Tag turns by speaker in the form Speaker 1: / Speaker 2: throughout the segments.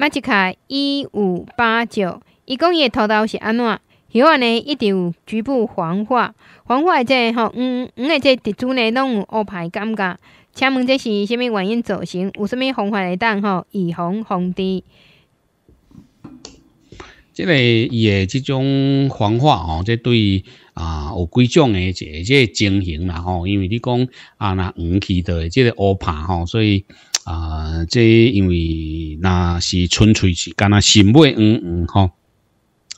Speaker 1: 马吉卡一五八九，讲伊的头豆是安怎？许安呢，一定局部黄化，黄化个即吼，五五个即地主呢拢有乌排感觉。请问这是虾物原因造成？有虾物方法来当吼预防防治？即个伊的即种黄化吼，即对于啊有几种个一个情形啦吼，因为你讲啊那去期的即个乌排吼，所以。啊，这因为那是纯粹是干那心胃，嗯嗯，吼。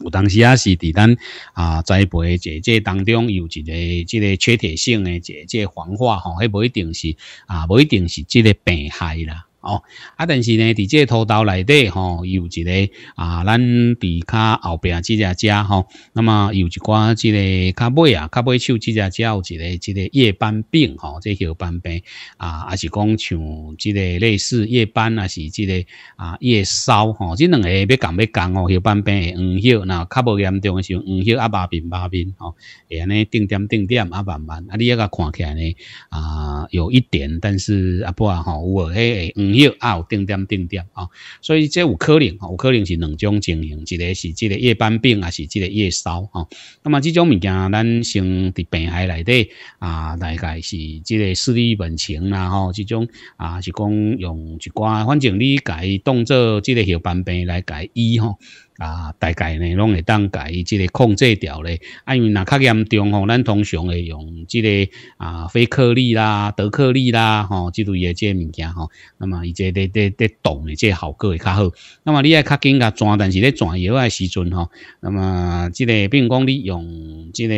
Speaker 1: 有当时啊是伫咱啊栽培这这当中有一个这个缺铁性的这这黄化，吼，还不一定是啊，不一定是这个病害啦。哦，啊，但是呢，伫这土豆内底吼，有一个啊，咱伫较后边即只只吼，那么有一寡这个较尾啊，较尾手即只只有一个这个夜斑病吼，这夜斑病啊，还是讲像这个类似夜斑啊，是这个啊夜烧吼，这两个要讲要讲哦，夜斑病会黄褐，那较无严重的时候黄褐啊，白边白边吼，会安尼定点定点啊，慢慢啊，你阿个看起来呢啊有一点，但是啊不啊吼，有诶黄。有啊，有定点，定点啊，所以这有可能，有可能是两种情形，一个是这个夜斑病，还是这个夜烧啊。那么这种物件，咱先伫病害内底啊，大概是这个视力本情啦，吼，这种啊，是讲用，一寡，反正你改当做这个夜斑病来改医吼。啊，大概呢拢会当改，伊即个控制掉咧，因为若较严重吼，咱通常会用即个啊非克粒啦、德克粒啦吼，即类诶即个物件吼。那么伊即个咧咧动诶，即个效果会较好。那么你爱较紧甲转，但是咧转药诶时阵吼，那么即个，比如讲你用即个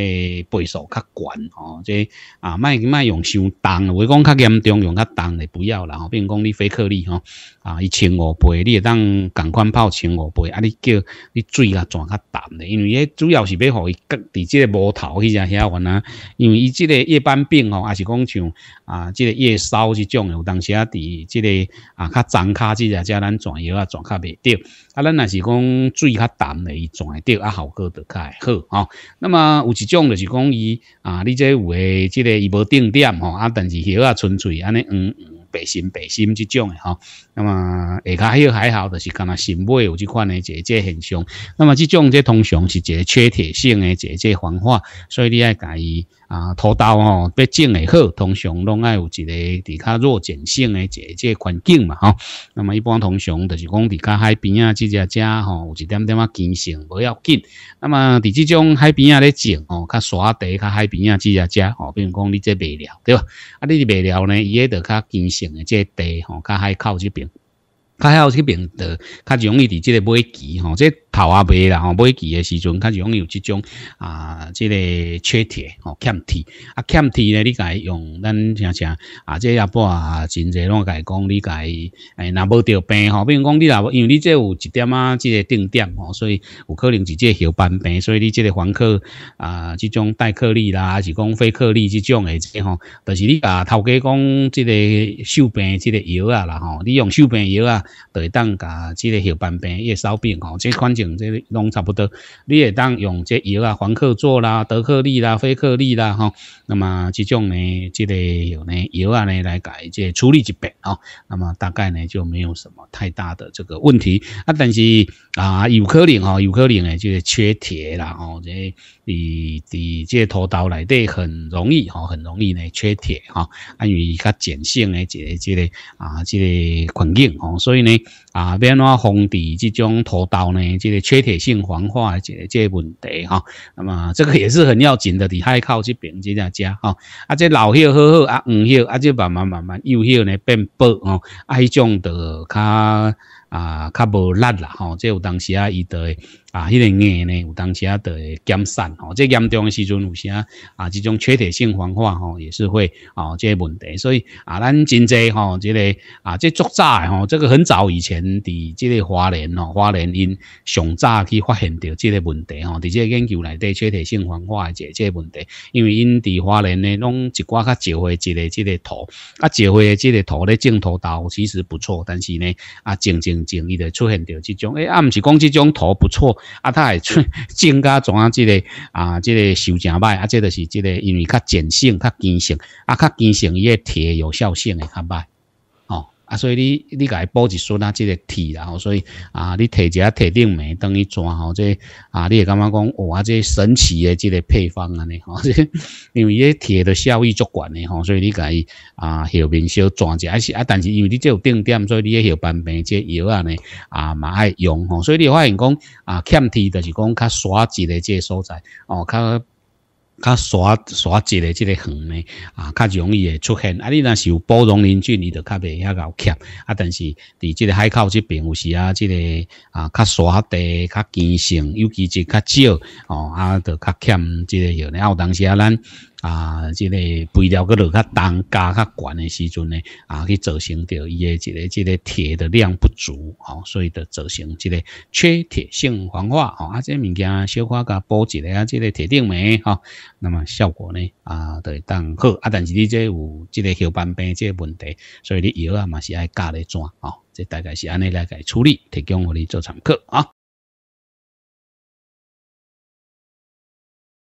Speaker 1: 倍数较悬吼，即啊卖卖用伤重，话讲较严重用较重诶不要啦吼。比如讲你非克粒吼，啊一千五倍，你会当共款泡千五倍，啊你叫。你水啊，转较淡咧，因为迄主要是要互伊隔，伫即个无头迄只遐，原来，因为伊即个夜斑病吼，也是讲像啊，这个夜烧这种诶，有当时啊，伫即个啊，较脏脚，即只，加咱转药啊，转较袂着。啊，咱若是讲水较淡咧，伊转会着啊，效果着较会好，吼。那么有一种的是讲伊啊，你这有诶，即个伊无定点吼，啊，但是药啊纯粹安尼，嗯。白心白心即种的哈，那么下加还还好，就是干那锌镁有几款呢，姐姐现象。那么即种即通常是一个缺铁性的姐姐黄化，所以你爱介意。啊，土豆哦，要种会好，通常拢爱有一个伫较弱碱性的即这环境嘛，吼。那么一般通常就是讲伫较海边啊，即只只，吼，有一点点啊碱性，不要紧。那么伫这种海边啊咧种，哦，较沙地，较海边啊即只只，吼，比如讲你这肥料，对吧？啊，你这料呢，伊迄个较碱性的这地，吼，较海口这边，较海口这边的较容易伫即个尾期吼，这。头啊背啦，吼，背起的时阵，它就拥有这种啊，即个缺铁吼，欠铁啊，欠铁咧，你该用咱想想啊，即鸭脖啊，真侪拢该讲，你该诶，若无得病吼，比如讲你若因为你即有一点啊，即个定点吼，所以有可能是即血斑病，所以你即个黄克啊，即种带克利啦，是讲非克利即种诶，即吼，就是你啊，头家讲即个锈病即个药啊啦，吼，你用锈病药啊，会当噶即个血斑病、伊个烧病吼，即款就。等这拢差不多，你也当用这药啊，黄克唑啦、德克利啦、菲克利啦，吼，那么这种呢，这个用呢药啊呢来改这处理一遍啊，那么大概呢就没有什么太大的这个问题啊。但是啊，有可能哦，有可能呢就是缺铁啦，吼，这你你这拖刀来对很容易吼，很容易呢缺铁哈，因为较碱性诶，这这个啊，这个环境吼，所以呢啊，变怎防止这种拖刀呢？这缺铁性黄化这这问题哈，那么这个也是很要紧的，你还靠这边这样加哈，啊这老叶好好啊，黄叶啊，就慢慢慢慢幼叶呢变薄哦，癌种的卡。啊，较无力啦吼，即有当时啊，伊会啊，迄个硬呢，有当时啊，会减散吼，即严重诶时阵有时啊，啊，即种缺铁性黄化吼，也是会哦，即个问题，所以啊，咱真侪吼，即个啊，即作乍吼，这个很早以前伫即个华联吼，华联因上早去发现到即个问题吼，伫即个研究内底缺铁性黄化的这即个问题，因为因伫华联咧，拢一寡较少灰即个即个土，啊，少会即个土咧种土豆其实不错，但是呢，啊，种种。经伊的出现着这种，哎，啊，唔是讲这种土不错，啊，他还出增加怎啊，即个啊，即个收成歹，啊，即个是即个，因为较碱性、较碱性，啊，较碱性伊个铁有效性会较歹。啊，所以你你家补一寸啊？这个铁，然后所以啊，你摕下铁顶面等于转吼，这啊，你也感觉讲哇，啊，这神奇的这个配方啊尼吼，因为这铁的效益足悬的吼，所以你家啊后面小转一下是啊，但是因为你这有定点，所以你后半边这药啊呢啊嘛爱用吼，所以你发现讲啊，欠铁就是讲较耍几个这所在哦，较。较刷刷直的这个横呢，啊，较容易会出现。啊，你若是有包容邻居，你就较袂遐劳欠。啊，但是，伫这个海口这边有时啊，这个啊，较刷地较坚性，尤其是较少哦，啊，就较欠这个。然后当时啊，咱。啊，即个肥料个落较重加较悬的时阵呢，啊，去造成着伊的即个即个铁的量不足，哦，所以就造成即个缺铁性黄化，哦，啊，即物件小可甲补一个啊，即个铁定酶，哈，那么效果呢，啊，都会当好，啊，但是你即有即个血斑病即个问题，所以你药啊嘛是爱加嘞转，哦，这大概是安尼来个处理，提供给你做参考，啊。